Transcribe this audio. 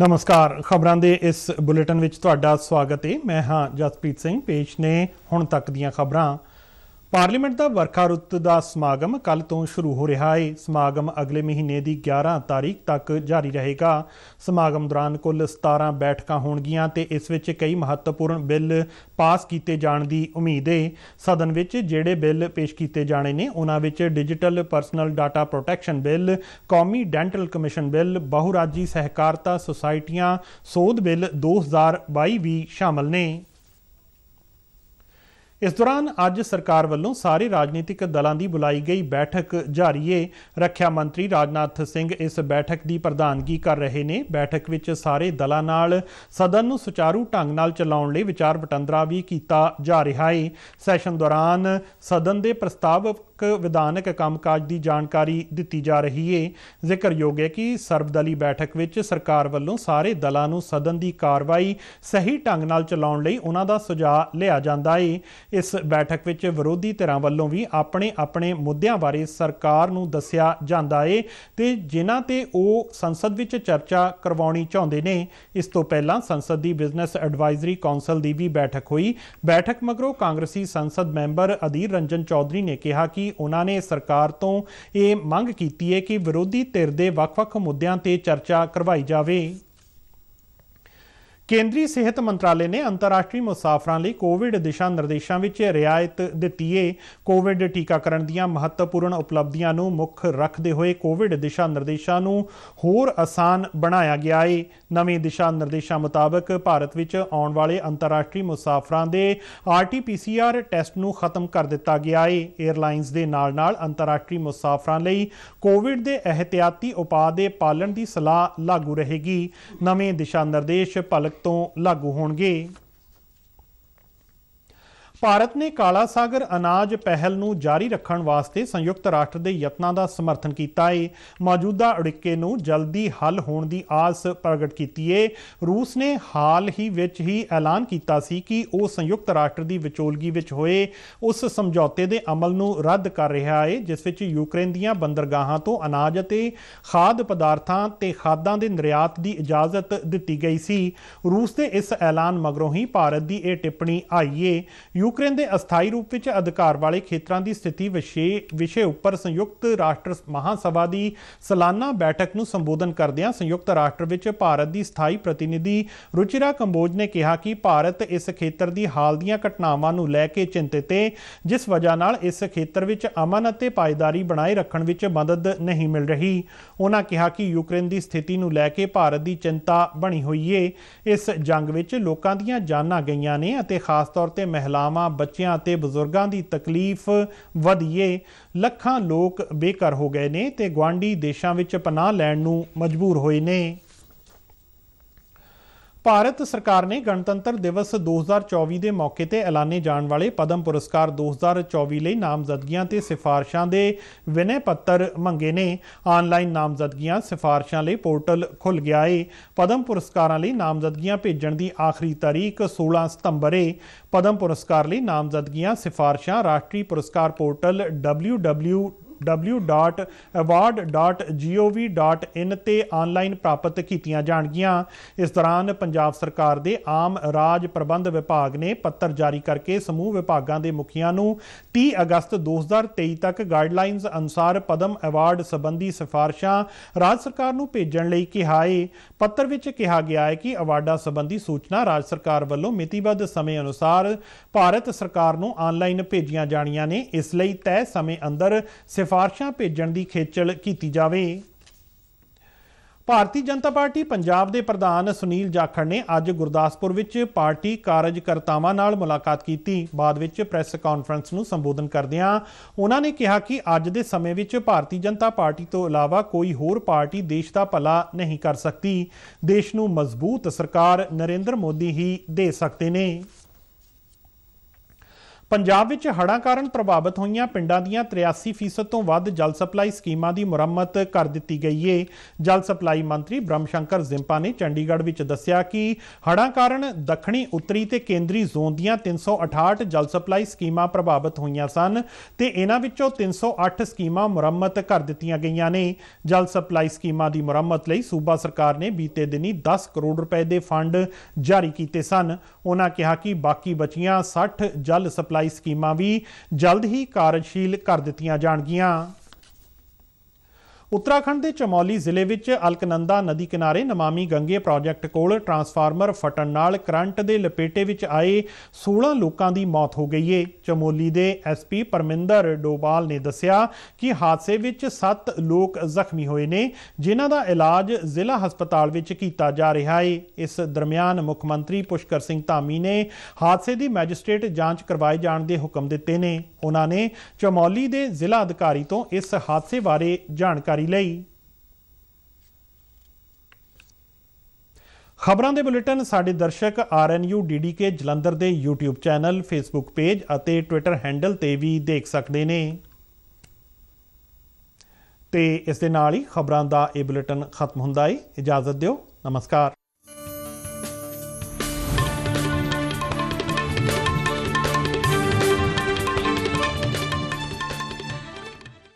ਨਮਸਕਾਰ ਖਬਰਾਂ ਦੇ ਇਸ ਬੁਲੇਟਿਨ ਵਿੱਚ ਤੁਹਾਡਾ ਸਵਾਗਤ ਹੈ ਮੈਂ ਹਾਂ ਜਸਪ੍ਰੀਤ ਸਿੰਘ ਪੇਸ਼ ਨੇ ਹੁਣ ਤੱਕ ਦੀਆਂ ਖਬਰਾਂ ਪਾਰਲੀਮੈਂਟ ਦਾ ਵਰਖਾ ਰੁੱਤ ਦਾ ਸਮਾਗਮ ਕੱਲ ਤੋਂ ਸ਼ੁਰੂ ਹੋ ਰਿਹਾ ਹੈ ਸਮਾਗਮ ਅਗਲੇ ਮਹੀਨੇ ਦੀ 11 ਤਾਰੀਖ ਤੱਕ ਜਾਰੀ ਰਹੇਗਾ ਸਮਾਗਮ ਦੌਰਾਨ ਕੁੱਲ 17 ਬੈਠਕਾਂ ਹੋਣਗੀਆਂ ਤੇ ਇਸ ਵਿੱਚ ਕਈ ਮਹੱਤਵਪੂਰਨ ਬਿੱਲ ਪਾਸ ਕੀਤੇ ਜਾਣ ਦੀ ਉਮੀਦ ਹੈ ਸਦਨ ਵਿੱਚ ਜਿਹੜੇ ਬਿੱਲ ਪੇਸ਼ ਕੀਤੇ ਜਾਣੇ ਨੇ ਉਹਨਾਂ ਵਿੱਚ digital personal data protection bill ਕੌਮੀ ਡੈਂਟਲ ਕਮਿਸ਼ਨ ਬਿੱਲ ਬਹੁਰਾਜੀ ਸਹਿਕਾਰਤਾ ਸੁਸਾਇਟੀਆਂ ਸੋਧ ਬਿੱਲ 2022 ਵੀ ਸ਼ਾਮਲ ਨੇ ਇਸ ਦੌਰਾਨ ਅੱਜ ਸਰਕਾਰ ਵੱਲੋਂ ਸਾਰੇ ਰਾਜਨੀਤਿਕ ਦਲਾਂ ਦੀ ਬੁਲਾਈ ਗਈ ਬੈਠਕ ਜਾਰੀ ਹੈ ਰੱਖਿਆ ਮੰਤਰੀ ਰਾਜਨਾਥ ਸਿੰਘ ਇਸ ਬੈਠਕ ਦੀ ਪ੍ਰਧਾਨਗੀ ਕਰ ਰਹੇ ਨੇ ਬੈਠਕ ਵਿੱਚ ਸਾਰੇ ਦਲਾਂ ਨਾਲ ਸਦਨ ਨੂੰ ਸੁਚਾਰੂ ਢੰਗ ਨਾਲ ਚਲਾਉਣ ਲਈ ਵਿਚਾਰ ਵਟਾਂਦਰਾ ਵੀ ਕੀਤਾ ਜਾ ਰਿਹਾ ਹੈ ਸੈਸ਼ਨ ਦੌਰਾਨ ਸਦਨ ਦੇ ਪ੍ਰਸਤਾਵ ਵਿਧਾਨਕ ਕੰਮਕਾਜ ਦੀ ਜਾਣਕਾਰੀ ਦਿੱਤੀ ਜਾ ਰਹੀ ਹੈ ਜ਼ਿਕਰਯੋਗ ਹੈ ਕਿ ਸਰਬਦਲੀ ਬੈਠਕ ਵਿੱਚ ਸਰਕਾਰ ਵੱਲੋਂ ਸਾਰੇ ਦਲਾਂ ਨੂੰ ਸਦਨ ਦੀ ਕਾਰਵਾਈ ਸਹੀ ਢੰਗ ਨਾਲ ਚਲਾਉਣ ਲਈ ਉਹਨਾਂ ਦਾ ਸੁਝਾਅ ਲਿਆ ਜਾਂਦਾ ਹੈ ਇਸ ਬੈਠਕ ਵਿੱਚ ਵਿਰੋਧੀ ਧਿਰਾਂ ਵੱਲੋਂ ਵੀ ਆਪਣੇ ਆਪਣੇ ਮੁੱਦਿਆਂ ਬਾਰੇ ਸਰਕਾਰ ਨੂੰ ਦੱਸਿਆ ਜਾਂਦਾ ਹੈ ਤੇ ਜਿਨ੍ਹਾਂ ਤੇ ਉਹ ਸੰਸਦ ਵਿੱਚ ਚਰਚਾ ਕਰਵਾਉਣੀ ਚਾਹੁੰਦੇ ਨੇ ਇਸ ਤੋਂ ਪਹਿਲਾਂ ਸੰਸਦ ਦੀ ਬਿਜ਼ਨਸ ਐਡਵਾਈਜ਼ਰੀ ਕੌਂਸਲ ਦੀ ਵੀ ਬੈਠਕ ਹੋਈ ਬੈਠਕ ਮਗਰੋਂ ਕਾਂਗਰਸੀ ਸੰਸਦ ਮੈਂਬਰ ਅਧੀਰ ਰੰਜਨ ਚੌਧਰੀ ਨੇ ਕਿਹਾ ਕਿ ਸੀ ਉਹਨਾਂ ਨੇ ਸਰਕਾਰ ਤੋਂ ਇਹ ਮੰਗ ਕੀਤੀ ਹੈ ਕਿ ਵਿਰੋਧੀ ਧਿਰ ਦੇ ਵੱਖ-ਵੱਖ ਮੁੱਦਿਆਂ ਤੇ ਚਰਚਾ ਕਰਵਾਈ ਜਾਵੇ ਕੇਂਦਰੀ ਸਿਹਤ ਮੰਤਰਾਲੇ ਨੇ ਅੰਤਰਰਾਸ਼ਟਰੀ ਮੁਸਾਫਰਾਂ ਲਈ ਕੋਵਿਡ ਦਿਸ਼ਾ ਨਿਰਦੇਸ਼ਾਂ ਵਿੱਚ ਰਿਆਇਤ ਦਿੱਤੀ ਏ ਕੋਵਿਡ ਟੀਕਾਕਰਨ ਦੀਆਂ ਮਹੱਤਵਪੂਰਨ ਉਪਲਬਧੀਆਂ ਨੂੰ ਮੁੱਖ ਰੱਖਦੇ ਹੋਏ ਕੋਵਿਡ ਦਿਸ਼ਾ ਨਿਰਦੇਸ਼ਾਂ ਨੂੰ ਹੋਰ ਆਸਾਨ ਬਣਾਇਆ ਗਿਆ ਏ ਨਵੇਂ ਦਿਸ਼ਾ ਨਿਰਦੇਸ਼ਾਂ ਮੁਤਾਬਕ ਭਾਰਤ ਵਿੱਚ ਆਉਣ ਵਾਲੇ ਅੰਤਰਰਾਸ਼ਟਰੀ ਮੁਸਾਫਰਾਂ ਦੇ ਆਰਟੀਪੀਸੀਆਰ ਟੈਸਟ ਨੂੰ ਖਤਮ ਕਰ ਦਿੱਤਾ ਗਿਆ ਏ 에ਅਰਲਾਈਨਸ ਦੇ ਨਾਲ-ਨਾਲ ਅੰਤਰਰਾਸ਼ਟਰੀ ਮੁਸਾਫਰਾਂ ਲਈ ਕੋਵਿਡ ਦੇ ਅਹਤਿਆਤੀ ਉਪਾਅ ਦੇ ਪਾਲਣ ਦੀ ਸਲਾਹ ਲਾਗੂ ਰਹੇਗੀ ਨਵੇਂ ਦਿਸ਼ਾ ਨਿਰਦੇਸ਼ ਪਲਕ ਤੋਂ ਲਾਗੂ ਹੋਣਗੇ ਭਾਰਤ ਨੇ ਕਾਲਾ ਸਾਗਰ ਅਨਾਜ ਪਹਿਲ ਨੂੰ ਜਾਰੀ ਰੱਖਣ ਵਾਸਤੇ ਸੰਯੁਕਤ ਰਾਸ਼ਟਰ ਦੇ ਯਤਨਾਂ ਦਾ ਸਮਰਥਨ ਕੀਤਾ ਹੈ ਮੌਜੂਦਾ ਅੜਿੱਕੇ ਨੂੰ ਜਲਦੀ ਹੱਲ ਹੋਣ ਦੀ ਆਸ ਪ੍ਰਗਟ ਕੀਤੀ ਹੈ ਰੂਸ ਨੇ ਹਾਲ ਹੀ ਵਿੱਚ ਹੀ ਐਲਾਨ ਕੀਤਾ ਸੀ ਕਿ ਉਹ ਸੰਯੁਕਤ ਰਾਸ਼ਟਰ ਦੀ ਵਿਚੋਲਗੀ ਵਿੱਚ ਹੋਏ ਉਸ ਸਮਝੌਤੇ ਦੇ ਅਮਲ ਨੂੰ ਰੱਦ ਕਰ ਰਿਹਾ ਹੈ ਜਿਸ ਵਿੱਚ ਯੂਕਰੇਨ ਦੀਆਂ ਬੰਦਰਗਾਹਾਂ ਤੋਂ ਅਨਾਜ ਅਤੇ ਖਾਦ ਪਦਾਰਥਾਂ ਤੇ ਖਾਦਾਂ ਦੇ ਨਿਰਯਾਤ ਦੀ ਇਜਾਜ਼ਤ ਦਿੱਤੀ ਗਈ ਸੀ ਰੂਸ ਦੇ ਇਸ ਐਲਾਨ ਮਗਰੋਂ ਹੀ ਭਾਰਤ ਦੀ ਇਹ ਟਿੱਪਣੀ ਆਈ ਹੈ ਯੂਕਰੇਨ ਦੇ ਅਸਥਾਈ ਰੂਪ ਵਿੱਚ ਅਧਿਕਾਰ ਵਾਲੇ ਖੇਤਰਾਂ ਦੀ ਸਥਿਤੀ ਵਿਸ਼ੇ ਉੱਪਰ ਸੰਯੁਕਤ ਰਾਸ਼ਟਰ ਮਹਾਸਭਾ ਦੀ ਸਾਲਾਨਾ ਬੈਠਕ ਨੂੰ ਸੰਬੋਧਨ ਕਰਦਿਆਂ ਸੰਯੁਕਤ ਰਾਸ਼ਟਰ ਵਿੱਚ ਭਾਰਤ ਦੀ ਸਥਾਈ ਪ੍ਰਤੀਨਿਧੀ ਰੁਚਿਰਾ ਕੰਬੋਜ ਨੇ ਕਿਹਾ ਕਿ ਭਾਰਤ ਇਸ ਖੇਤਰ ਦੀ ਹਾਲ ਦੀਆਂ ਘਟਨਾਵਾਂ ਨੂੰ ਲੈ ਕੇ ਚਿੰਤਿਤ ਹੈ ਜਿਸ ਵਜ੍ਹਾ ਨਾਲ ਇਸ ਖੇਤਰ ਵਿੱਚ ਅਮਨ ਅਤੇ ਪਾਇਦਾਰੀ ਬਣਾਏ ਰੱਖਣ ਵਿੱਚ ਮਦਦ ਨਹੀਂ ਮਿਲ ਰਹੀ ਉਹਨਾਂ ਕਿਹਾ ਕਿ ਯੂਕਰੇਨ ਦੀ ਸਥਿਤੀ ਨੂੰ ਲੈ ਕੇ ਭਾਰਤ ਦੀ ਚਿੰਤਾ ਬਣੀ ਹੋਈ ਹੈ ਇਸ ਜੰਗ ਵਿੱਚ ਲੋਕਾਂ ਦੀਆਂ ਜਾਨਾਂ ਗਈਆਂ ਨੇ ਅਤੇ ਖਾਸ ਤੌਰ ਤੇ ਮਹਿਲਾਵਾਂ ਮਾਵਾਂ ਬੱਚਿਆਂ ਤੇ ਬਜ਼ੁਰਗਾਂ ਦੀ ਤਕਲੀਫ ਵਧੀਏ ਲੱਖਾਂ ਲੋਕ ਬੇਕਰ ਹੋ ਗਏ ਨੇ ਤੇ ਗਵਾਂਡੀ ਦੇਸ਼ਾਂ ਵਿੱਚ ਪਨਾਹ ਲੈਣ ਨੂੰ ਮਜਬੂਰ ਹੋਏ ਨੇ ਭਾਰਤ ਸਰਕਾਰ ਨੇ ਗਣਤੰਤਰ ਦਿਵਸ 2024 ਦੇ ਮੌਕੇ ਤੇ ਐਲਾਨੇ ਜਾਣ ਵਾਲੇ ਪਦਮ ਪੁਰਸਕਾਰ 2024 ਲਈ ਨਾਮਜ਼ਦਗੀਆਂ ਤੇ ਸਿਫਾਰਸ਼ਾਂ ਦੇ ਵਿਨੇ ਪੱਤਰ ਮੰਗੇ ਨੇ ਆਨਲਾਈਨ ਨਾਮਜ਼ਦਗੀਆਂ ਸਿਫਾਰਸ਼ਾਂ ਲਈ ਪੋਰਟਲ ਖੁੱਲ ਗਿਆ ਏ ਪਦਮ ਪੁਰਸਕਾਰਾਂ ਲਈ ਨਾਮਜ਼ਦਗੀਆਂ ਭੇਜਣ ਦੀ ਆਖਰੀ ਤਾਰੀਖ 16 ਸਤੰਬਰ ਏ ਪਦਮ ਪੁਰਸਕਾਰ ਲਈ ਨਾਮਜ਼ਦਗੀਆਂ ਸਿਫਾਰਸ਼ਾਂ ਰਾਸ਼ਟਰੀ ਪੁਰਸਕਾਰ ਪੋਰਟਲ www www.award.gov.in ਤੇ ਆਨਲਾਈਨ ਪ੍ਰਾਪਤ ਕੀਤੀਆਂ ਜਾਣਗੀਆਂ ਇਸ ਦੌਰਾਨ ਪੰਜਾਬ ਸਰਕਾਰ ਦੇ ਆਮ ਰਾਜ ਪ੍ਰਬੰਧ ਵਿਭਾਗ ਨੇ ਪੱਤਰ ਜਾਰੀ ਕਰਕੇ ਸਮੂਹ ਵਿਭਾਗਾਂ ਦੇ ਮੁਖੀਆਂ ਨੂੰ 30 ਅਗਸਤ 2023 ਤੱਕ ਗਾਈਡਲਾਈਨਸ ਅਨੁਸਾਰ ਪਦਮ ਅਵਾਰਡ ਸੰਬੰਧੀ ਸਿਫਾਰਸ਼ਾਂ ਰਾਜ ਸਰਕਾਰ ਨੂੰ ਭੇਜਣ ਲਈ ਕਿਹਾ ਹੈ ਪੱਤਰ ਵਿੱਚ ਕਿਹਾ ਗਿਆ ਹੈ ਕਿ ਅਵਾਰਡਾਂ ਸੰਬੰਧੀ ਸੂਚਨਾ ਰਾਜ ਸਰਕਾਰ ਵੱਲੋਂ ਮਿਤੀਬੱਧ ਸਮੇਂ ਅਨੁਸਾਰ ਭਾਰਤ ਸਰਕਾਰ ਨੂੰ ਆਨਲਾਈਨ ਭੇਜੀਆਂ ਜਾਣੀਆਂ ਨੇ ਇਸ ਲਈ ਤੈਅ ਸਮੇਂ ਅੰਦਰ ਸਿਫਾਰਿਸ਼ਾਂ ਭੇਜਣ ਦੀ ਖੇਚਲ ਕੀਤੀ ਜਾਵੇ ਭਾਰਤੀ ਜਨਤਾ ਪਾਰਟੀ ਪੰਜਾਬ ਦੇ ਪ੍ਰਧਾਨ ਸੁਨੀਲ ਜਾਖੜ ਨੇ ਅੱਜ ਗੁਰਦਾਸਪੁਰ ਵਿੱਚ ਪਾਰਟੀ ਕਾਰਜਕਰਤਾਵਾਂ ਨਾਲ ਮੁਲਾਕਾਤ ਕੀਤੀ ਬਾਅਦ ਵਿੱਚ ਪ੍ਰੈਸ ਕਾਨਫਰੰਸ ਨੂੰ ਸੰਬੋਧਨ ਕਰਦਿਆਂ ਉਹਨਾਂ ਨੇ ਕਿਹਾ ਕਿ ਅੱਜ ਦੇ ਸਮੇਂ ਵਿੱਚ ਭਾਰਤੀ ਜਨਤਾ ਪਾਰਟੀ ਤੋਂ ਇਲਾਵਾ ਕੋਈ ਹੋਰ ਪਾਰਟੀ ਦੇਸ਼ ਦਾ ਭਲਾ ਨਹੀਂ ਕਰ ਸਕਦੀ ਦੇਸ਼ ਨੂੰ ਮਜ਼ਬੂਤ ਸਰਕਾਰ ਨਰਿੰਦਰ ਮੋਦੀ ਹੀ ਦੇ ਸਕਦੇ ਨੇ ਪੰਜਾਬ ਵਿੱਚ ਹੜ੍ਹਾਂ ਕਾਰਨ ਪ੍ਰਭਾਵਿਤ ਹੋਈਆਂ ਪਿੰਡਾਂ ਦੀਆਂ 83% ਤੋਂ ਵੱਧ ਜਲ ਸਪਲਾਈ ਸਕੀਮਾਂ ਦੀ ਮੁਰੰਮਤ ਕਰ ਦਿੱਤੀ ਗਈ ਏ ਜਲ ਸਪਲਾਈ ਮੰਤਰੀ ਬ੍ਰਹਮ ਸ਼ੰਕਰ ਜ਼ਿੰਪਾ ਨੇ ਚੰਡੀਗੜ੍ਹ ਵਿੱਚ ਦੱਸਿਆ ਕਿ ਹੜ੍ਹਾਂ ਕਾਰਨ ਦੱਖਣੀ ਉੱਤਰੀ ਤੇ ਕੇਂਦਰੀ ਜ਼ੋਨ ਦੀਆਂ 368 ਜਲ ਸਪਲਾਈ ਸਕੀਮਾਂ ਪ੍ਰਭਾਵਿਤ ਹੋਈਆਂ ਸਨ ਤੇ ਇਹਨਾਂ ਵਿੱਚੋਂ 308 ਸਕੀਮਾਂ ਮੁਰੰਮਤ ਕਰ ਦਿੱਤੀਆਂ ਗਈਆਂ ਨੇ ਜਲ ਸਪਲਾਈ ਸਕੀਮਾਂ ਦੀ ਮੁਰੰਮਤ ਲਈ ਸੂਬਾ ਸਰਕਾਰ ਨੇ ਬੀਤੇ ਦਿਨੀ 10 ਕਰੋੜ ਰੁਪਏ ਦੇ ਫੰਡ ਜਾਰੀ ਕੀਤੇ ਸਨ ਉਹਨਾਂ ਕਿਹਾ ਕਿ ਬਾਕੀ ਬਚੀਆਂ 60 ਜਲ ਸਪਲਾਈ ਭਲਾਈ ਸਕੀਮਾਂ ਵੀ ਜਲਦ ਹੀ ਕਾਰਜਸ਼ੀਲ ਕਰ ਦਿੱਤੀਆਂ ਜਾਣਗੀਆਂ ਉੱਤਰਾਖੰਡ ਦੇ ਚਮੌਲੀ ਜ਼ਿਲ੍ਹੇ ਵਿੱਚ ਅਲਕਨੰਦਾ ਨਦੀ ਕਿਨਾਰੇ ਨਮਾਮੀ ਗੰਗੇ ਪ੍ਰੋਜੈਕਟ ਕੋਲ ਟਰਾਂਸਫਾਰਮਰ ਫਟਣ ਨਾਲ ਕਰੰਟ ਦੇ ਲਪੇਟੇ ਵਿੱਚ ਆਏ 16 ਲੋਕਾਂ ਦੀ ਮੌਤ ਹੋ ਗਈ ਏ ਚਮੋਲੀ ਦੇ ਐਸਪੀ ਪਰਮਿੰਦਰ ਡੋਬਾਲ ਨੇ ਦੱਸਿਆ ਕਿ ਹਾਦਸੇ ਵਿੱਚ 7 ਲੋਕ ਜ਼ਖਮੀ ਹੋਏ ਨੇ ਜਿਨ੍ਹਾਂ ਦਾ ਇਲਾਜ ਜ਼ਿਲ੍ਹਾ ਹਸਪਤਾਲ ਵਿੱਚ ਕੀਤਾ ਜਾ ਰਿਹਾ ਏ ਇਸ ਦਰਮਿਆਨ ਮੁੱਖ ਮੰਤਰੀ ਪੁਸ਼ਕਰ ਸਿੰਘ ਧਾਮੀ ਨੇ ਹਾਦਸੇ ਦੀ ਮੈਜਿਸਟ੍ਰੇਟ ਜਾਂਚ ਕਰਵਾਏ ਜਾਣ ਦੇ ਹੁਕਮ ਦਿੱਤੇ ਨੇ ਉਹਨਾਂ ਨੇ ਚਮੌਲੀ ਦੇ ਜ਼ਿਲ੍ਹਾ ਅਧਿਕਾਰੀ ਤੋਂ ਇਸ ਹਾਦਸੇ ਬਾਰੇ ਜਾਣਕਾਰੀ ਜਾਣਕਾਰੀ ਲਈ ਖਬਰਾਂ ਦੇ ਬੁਲੇਟਿਨ ਸਾਡੇ ਦਰਸ਼ਕ RNU DDK ਜਲੰਧਰ ਦੇ YouTube ਚੈਨਲ Facebook ਪੇਜ ਅਤੇ Twitter ਹੈਂਡਲ ਤੇ ਵੀ ਦੇਖ ਸਕਦੇ ਨੇ ਤੇ ਇਸ ਦੇ ਨਾਲ ਹੀ ਖਬਰਾਂ ਦਾ ਇਹ ਬੁਲੇਟਿਨ ਖਤਮ ਹੁੰਦਾ ਹੈ ਇਜਾਜ਼ਤ ਦਿਓ ਨਮਸਕਾਰ